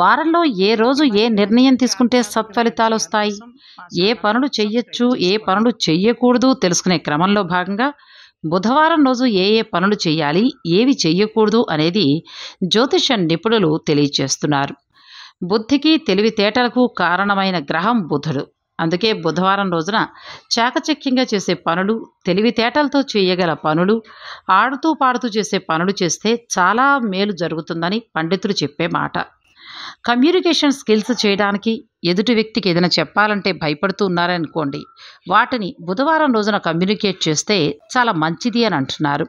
వారంలో ఏ రోజు ఏ నిర్ణయం తీసుకుంటే సత్ఫలితాలు వస్తాయి ఏ పనులు చెయ్యొచ్చు ఏ పనులు చెయ్యకూడదు తెలుసుకునే క్రమంలో భాగంగా బుధవారం రోజు ఏ ఏ పనులు చేయాలి ఏవి చెయ్యకూడదు అనేది జ్యోతిష నిపుణులు తెలియచేస్తున్నారు బుద్ధికి తెలివితేటలకు కారణమైన గ్రహం బుధుడు అందుకే బుధవారం రోజున చాకచక్యంగా చేసే పనులు తెలివితేటలతో చేయగల పనులు ఆడుతూ పాడుతూ చేసే పనులు చేస్తే చాలా మేలు జరుగుతుందని పండితులు చెప్పే మాట కమ్యూనికేషన్ స్కిల్స్ చేయడానికి ఎదుటి వ్యక్తికి ఏదైనా చెప్పాలంటే భయపడుతూ ఉన్నారనుకోండి వాటిని బుధవారం రోజున కమ్యూనికేట్ చేస్తే చాలా మంచిది అని అంటున్నారు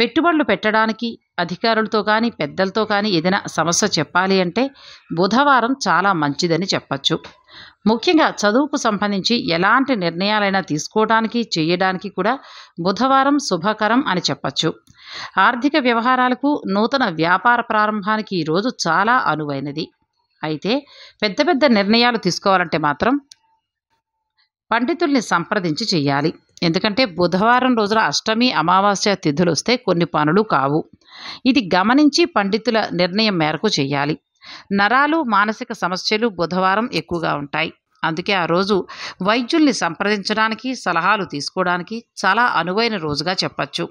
పెట్టుబడులు పెట్టడానికి అధికారులతో కానీ పెద్దలతో కానీ ఏదైనా సమస్య చెప్పాలి అంటే బుధవారం చాలా మంచిదని చెప్పచ్చు ముఖ్యంగా చదువుకు సంబంధించి ఎలాంటి నిర్ణయాలైనా తీసుకోవడానికి చేయడానికి కూడా బుధవారం శుభకరం అని చెప్పచ్చు ఆర్థిక వ్యవహారాలకు నూతన వ్యాపార ప్రారంభానికి ఈరోజు చాలా అనువైనది అయితే పెద్ద పెద్ద నిర్ణయాలు తీసుకోవాలంటే మాత్రం పండితుల్ని సంప్రదించి చేయాలి ఎందుకంటే బుధవారం రోజున అష్టమి అమావాస్య తిథులు వస్తే కొన్ని పనులు కావు ఇది గమనించి పండితుల నిర్ణయం మేరకు చేయాలి నరాలు మానసిక సమస్యలు బుధవారం ఎక్కువగా ఉంటాయి అందుకే ఆ రోజు వైద్యుల్ని సంప్రదించడానికి సలహాలు తీసుకోవడానికి చాలా అనువైన రోజుగా చెప్పచ్చు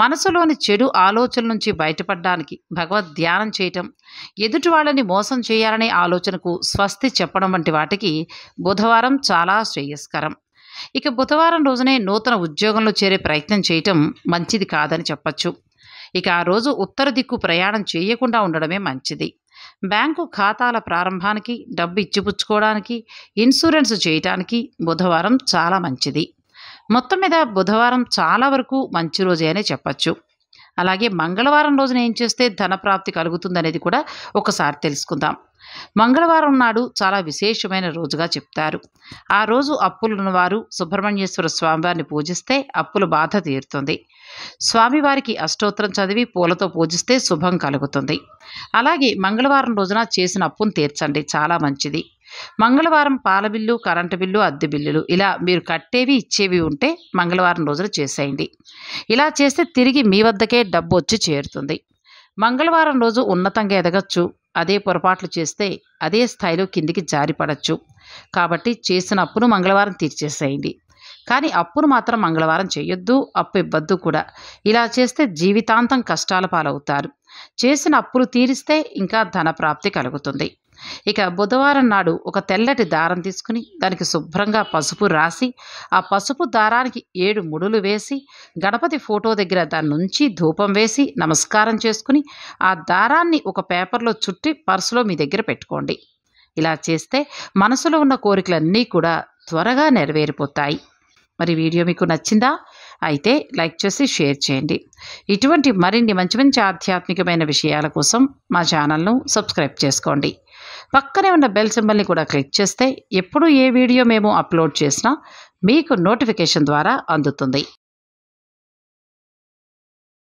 మనసులోని చెడు ఆలోచనల నుంచి బయటపడడానికి భగవద్ ధ్యానం చేయటం ఎదుటి వాళ్ళని మోసం చేయాలనే ఆలోచనకు స్వస్తి చెప్పడం వంటి వాటికి బుధవారం చాలా శ్రేయస్కరం ఇక బుధవారం రోజునే నూతన ఉద్యోగంలో చేరే ప్రయత్నం చేయటం మంచిది కాదని చెప్పచ్చు ఇక ఆ రోజు ఉత్తర దిక్కు ప్రయాణం చేయకుండా ఉండడమే మంచిది బ్యాంకు ఖాతాల ప్రారంభానికి డబ్బు ఇచ్చిపుచ్చుకోవడానికి ఇన్సూరెన్స్ చేయటానికి బుధవారం చాలా మంచిది మొత్తం మీద బుధవారం చాలా వరకు మంచి రోజే అనే చెప్పచ్చు అలాగే మంగళవారం రోజున ఏం చేస్తే ధనప్రాప్తి కలుగుతుందనేది కూడా ఒకసారి తెలుసుకుందాం మంగళవారం నాడు చాలా విశేషమైన రోజుగా చెప్తారు ఆ రోజు ఉన్నవారు సుబ్రహ్మణ్యేశ్వర స్వామివారిని పూజిస్తే అప్పుల బాధ తీరుతుంది స్వామివారికి అష్టోత్తరం చదివి పూలతో పూజిస్తే శుభం కలుగుతుంది అలాగే మంగళవారం రోజున చేసిన అప్పును తీర్చండి చాలా మంచిది మంగళవారం పాల బిల్లు కరెంటు బిల్లు అద్దె బిల్లులు ఇలా మీరు కట్టేవి ఇచ్చేవి ఉంటే మంగళవారం రోజులు చేసేయండి ఇలా చేస్తే తిరిగి మీ వద్దకే డబ్బు వచ్చి చేరుతుంది మంగళవారం రోజు ఉన్నతంగా ఎదగచ్చు అదే పొరపాట్లు చేస్తే అదే స్థాయిలో కిందికి జారిపడచ్చు కాబట్టి చేసిన అప్పును మంగళవారం తీర్చేసేయండి కానీ అప్పును మాత్రం మంగళవారం చేయొద్దు అప్పు ఇవ్వద్దు కూడా ఇలా చేస్తే జీవితాంతం కష్టాల పాలవుతారు చేసిన అప్పులు తీరిస్తే ఇంకా ధనప్రాప్తి కలుగుతుంది ఇక బుధవారం నాడు ఒక తెల్లటి దారం తీసుకుని దానికి శుభ్రంగా పసుపు రాసి ఆ పసుపు దారానికి ఏడు ముడులు వేసి గణపతి ఫోటో దగ్గర దాని నుంచి ధూపం వేసి నమస్కారం చేసుకుని ఆ దారాన్ని ఒక పేపర్లో చుట్టి పర్సులో మీ దగ్గర పెట్టుకోండి ఇలా చేస్తే మనసులో ఉన్న కోరికలన్నీ కూడా త్వరగా నెరవేరిపోతాయి మరి వీడియో మీకు నచ్చిందా అయితే లైక్ చేసి షేర్ చేయండి ఇటువంటి మరిన్ని మంచి మంచి ఆధ్యాత్మికమైన విషయాల కోసం మా ఛానల్ను సబ్స్క్రైబ్ చేసుకోండి పక్కనే ఉన్న బెల్ సింబల్ని కూడా క్లిక్ చేస్తే ఎప్పుడు ఏ వీడియో మేము అప్లోడ్ చేసినా మీకు నోటిఫికేషన్ ద్వారా అందుతుంది